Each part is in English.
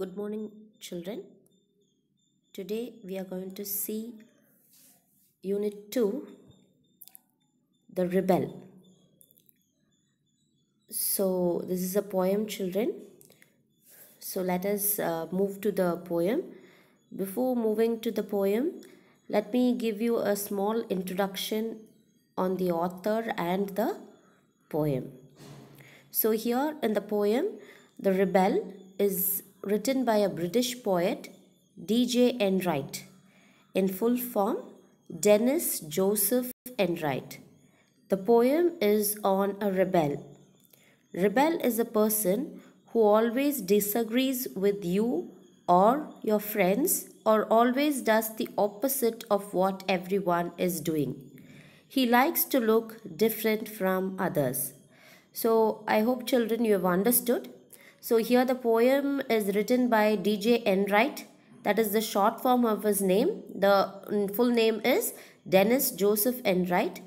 Good morning children. Today we are going to see unit 2 The Rebel. So this is a poem children. So let us uh, move to the poem. Before moving to the poem, let me give you a small introduction on the author and the poem. So here in the poem, the rebel is written by a British poet, D.J. Enright, in full form, Dennis Joseph Enright. The poem is on a rebel. Rebel is a person who always disagrees with you or your friends or always does the opposite of what everyone is doing. He likes to look different from others. So I hope children you have understood. So here the poem is written by D.J. Enright. That is the short form of his name. The full name is Dennis Joseph Enright.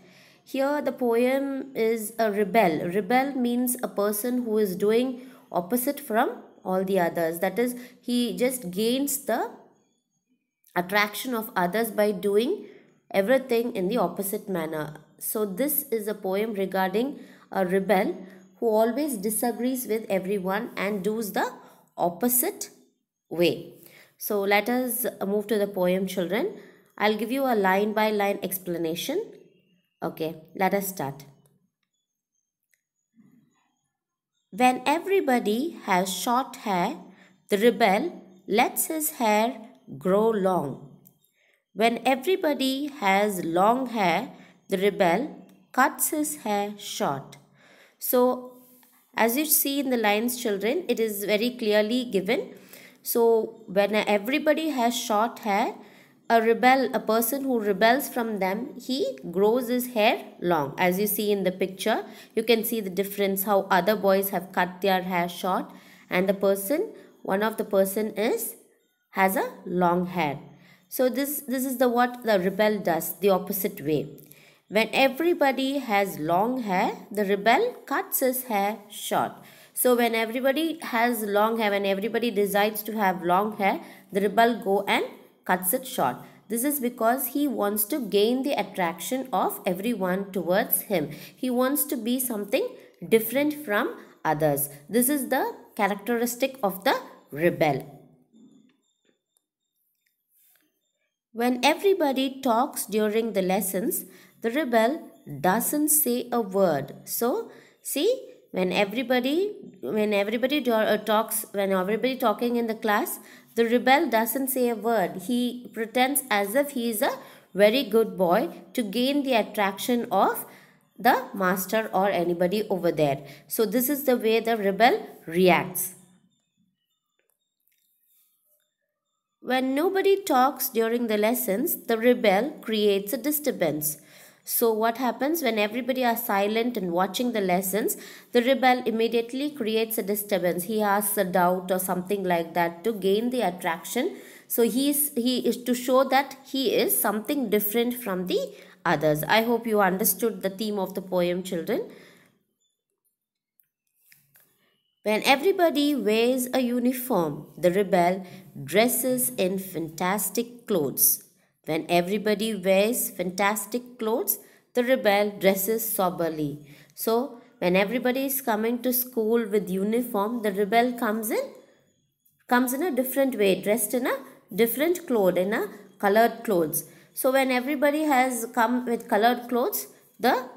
Here the poem is a rebel. Rebel means a person who is doing opposite from all the others. That is, he just gains the attraction of others by doing everything in the opposite manner. So this is a poem regarding a rebel who always disagrees with everyone and does the opposite way. So let us move to the poem children. I'll give you a line by line explanation. Okay, let us start. When everybody has short hair, the rebel lets his hair grow long. When everybody has long hair, the rebel cuts his hair short. So as you see in the lines children, it is very clearly given. So when everybody has short hair, a rebel, a person who rebels from them, he grows his hair long. As you see in the picture, you can see the difference how other boys have cut their hair short and the person, one of the person is, has a long hair. So this, this is the what the rebel does, the opposite way. When everybody has long hair, the rebel cuts his hair short. So when everybody has long hair, when everybody decides to have long hair, the rebel go and cuts it short. This is because he wants to gain the attraction of everyone towards him. He wants to be something different from others. This is the characteristic of the rebel. When everybody talks during the lessons, the rebel doesn't say a word. So, see, when everybody, when everybody uh, talks, when everybody talking in the class, the rebel doesn't say a word. He pretends as if he is a very good boy to gain the attraction of the master or anybody over there. So this is the way the rebel reacts. When nobody talks during the lessons, the rebel creates a disturbance. So what happens when everybody are silent and watching the lessons, the rebel immediately creates a disturbance. He asks a doubt or something like that to gain the attraction. So he is, he is to show that he is something different from the others. I hope you understood the theme of the poem children. When everybody wears a uniform, the rebel dresses in fantastic clothes when everybody wears fantastic clothes, the rebel dresses soberly. So, when everybody is coming to school with uniform, the rebel comes in, comes in a different way, dressed in a different cloth, in a colored clothes. So, when everybody has come with colored clothes, the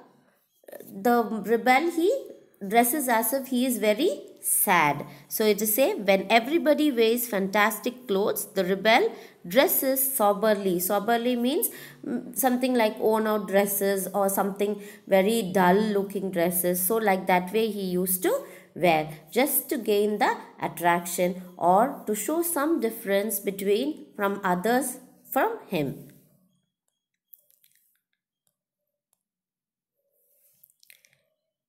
the rebel he dresses as if he is very sad. So it is say when everybody wears fantastic clothes, the rebel dresses soberly. Soberly means mm, something like worn out dresses or something very dull looking dresses. So like that way he used to wear just to gain the attraction or to show some difference between from others from him.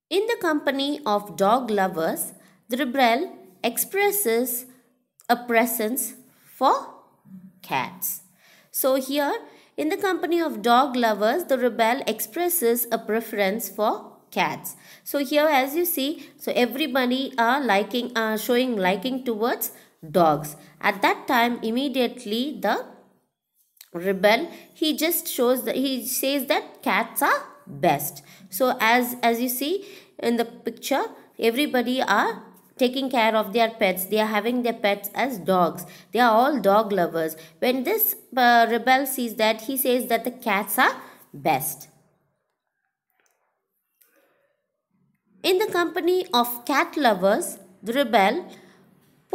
In the company of dog lovers, rebel expresses a presence for cats. So here in the company of dog lovers, the rebel expresses a preference for cats. So here as you see, so everybody are liking, are showing liking towards dogs. At that time, immediately the rebel, he just shows, that he says that cats are best. So as, as you see in the picture, everybody are taking care of their pets they are having their pets as dogs they are all dog lovers when this uh, rebel sees that he says that the cats are best in the company of cat lovers the rebel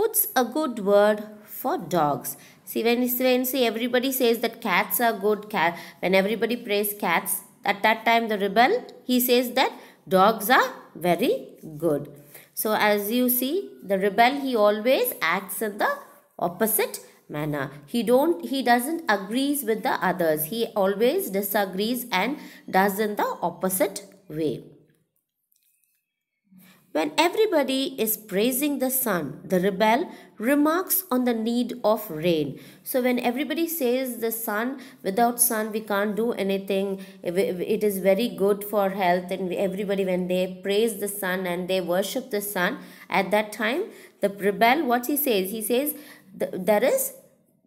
puts a good word for dogs see when, when see everybody says that cats are good cat when everybody praise cats at that time the rebel he says that dogs are very good so as you see, the rebel, he always acts in the opposite manner. He don't, he doesn't agrees with the others. He always disagrees and does in the opposite way. When everybody is praising the sun, the rebel remarks on the need of rain. So when everybody says the sun, without sun we can't do anything, it is very good for health and everybody when they praise the sun and they worship the sun, at that time the rebel, what he says, he says there is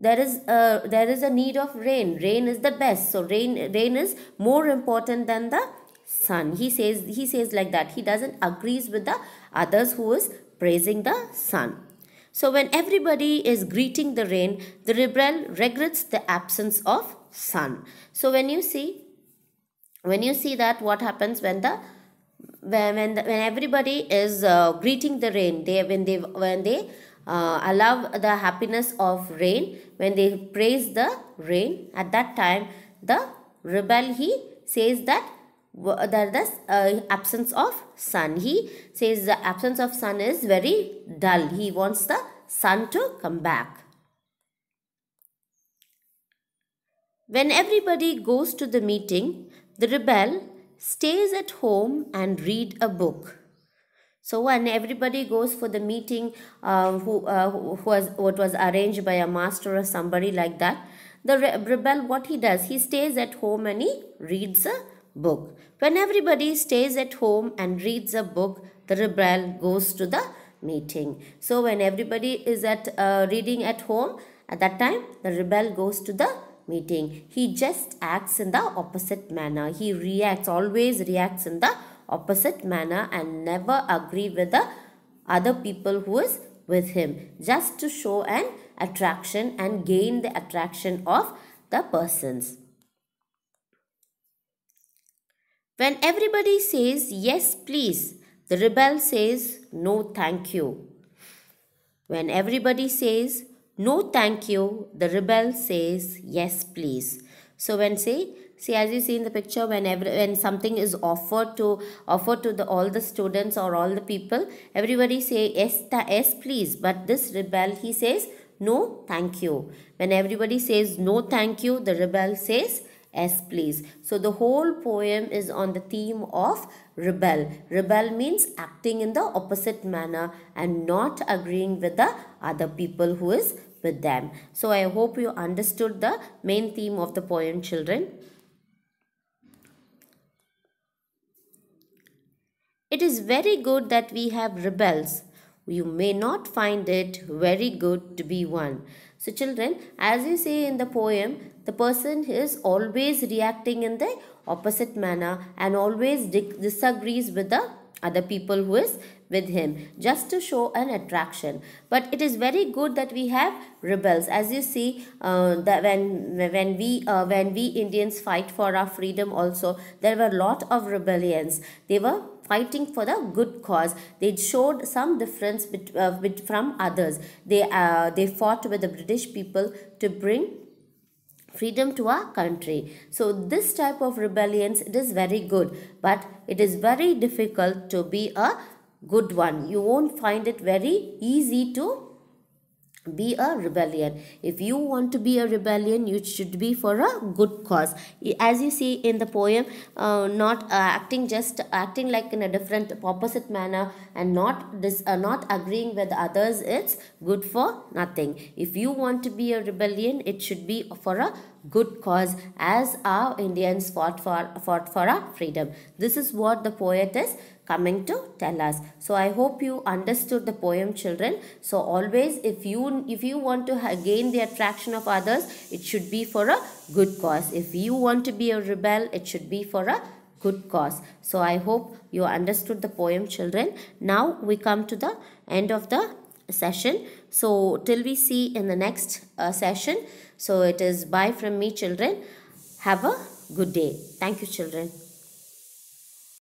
there is a, uh, there is a need of rain rain is the best so rain rain is more important than the sun he says he says like that he doesn't agrees with the others who is praising the sun so when everybody is greeting the rain the rebel regrets the absence of sun so when you see when you see that what happens when the when when, the, when everybody is uh, greeting the rain they when they when they uh, allow the happiness of rain when they praise the rain at that time the rebel he says that that the uh, absence of sun. He says the absence of sun is very dull. He wants the sun to come back. When everybody goes to the meeting, the rebel stays at home and read a book. So when everybody goes for the meeting, uh, who, uh, who was what was arranged by a master or somebody like that, the rebel what he does, he stays at home and he reads a book. When everybody stays at home and reads a book, the rebel goes to the meeting. So when everybody is at uh, reading at home, at that time the rebel goes to the meeting. He just acts in the opposite manner. He reacts, always reacts in the opposite manner and never agree with the other people who is with him just to show an attraction and gain the attraction of the persons. When everybody says yes, please, the rebel says no, thank you. When everybody says no, thank you, the rebel says yes, please. So when say, see as you see in the picture, every when something is offered to offer to the all the students or all the people, everybody say yes, ta, yes, please. But this rebel he says no, thank you. When everybody says no, thank you, the rebel says as please, So the whole poem is on the theme of rebel. Rebel means acting in the opposite manner and not agreeing with the other people who is with them. So I hope you understood the main theme of the poem children. It is very good that we have rebels. You may not find it very good to be one. So children, as you see in the poem, the person is always reacting in the opposite manner and always disagrees with the other people who is with him just to show an attraction but it is very good that we have rebels as you see uh, that when when we uh, when we Indians fight for our freedom also there were lot of rebellions they were fighting for the good cause. They showed some difference bet, uh, bet from others. They, uh, they fought with the British people to bring freedom to our country. So this type of rebellions, it is very good. But it is very difficult to be a good one. You won't find it very easy to be a rebellion if you want to be a rebellion you should be for a good cause as you see in the poem uh, not uh, acting just acting like in a different opposite manner and not this uh, not agreeing with others it's good for nothing if you want to be a rebellion it should be for a good cause as our indians fought for fought for our freedom this is what the poet is coming to tell us. So I hope you understood the poem children. So always if you if you want to gain the attraction of others it should be for a good cause. If you want to be a rebel it should be for a good cause. So I hope you understood the poem children. Now we come to the end of the session. So till we see in the next uh, session. So it is bye from me children. Have a good day. Thank you children.